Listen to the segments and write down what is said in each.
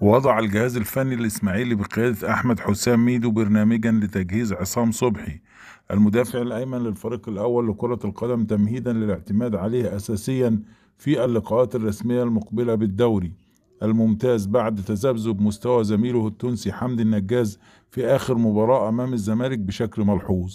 وضع الجهاز الفني الإسماعيلي بقيادة أحمد حسام ميدو برنامجا لتجهيز عصام صبحي المدافع الأيمن للفريق الأول لكرة القدم تمهيدا للاعتماد عليه أساسيا في اللقاءات الرسمية المقبلة بالدوري الممتاز بعد تذبذب مستوى زميله التونسي حمدي النجاز في آخر مباراة أمام الزمالك بشكل ملحوظ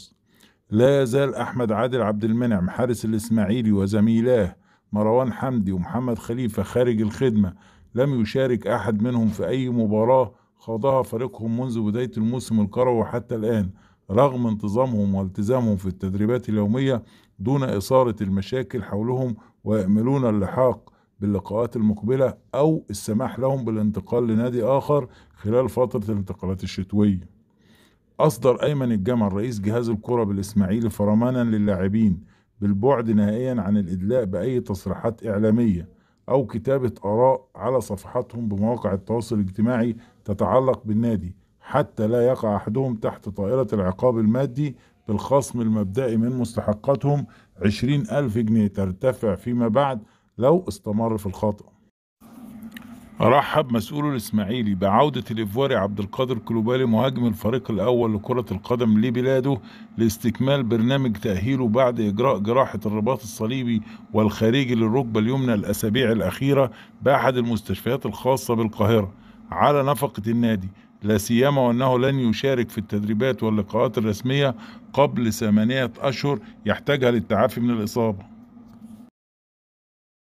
لا يزال أحمد عادل عبد المنعم حارس الإسماعيلي وزميلاه مروان حمدي ومحمد خليفة خارج الخدمة لم يشارك أحد منهم في أي مباراة خاضها فريقهم منذ بداية الموسم الكروي حتى الآن رغم انتظامهم والتزامهم في التدريبات اليومية دون إثارة المشاكل حولهم ويأملون اللحاق باللقاءات المقبلة أو السماح لهم بالانتقال لنادي آخر خلال فترة الانتقالات الشتوية أصدر أيمن الجمل رئيس جهاز الكرة بالإسماعيلي فرمانا للاعبين بالبعد نهائيا عن الإدلاء بأي تصريحات إعلامية أو كتابة آراء على صفحاتهم بمواقع التواصل الاجتماعي تتعلق بالنادي حتى لا يقع أحدهم تحت طائرة العقاب المادي بالخصم المبدئي من مستحقاتهم 20 ألف جنيه ترتفع فيما بعد لو استمر في الخطأ رحب مسؤول الإسماعيلي بعودة الإفواري عبد القادر كلوبالي مهاجم الفريق الأول لكرة القدم لبلاده لاستكمال برنامج تأهيله بعد إجراء جراحة الرباط الصليبي والخارجي للركبة اليمنى الأسابيع الأخيرة بأحد المستشفيات الخاصة بالقاهرة على نفقة النادي لا سيما وأنه لن يشارك في التدريبات واللقاءات الرسمية قبل ثمانية أشهر يحتاجها للتعافي من الإصابة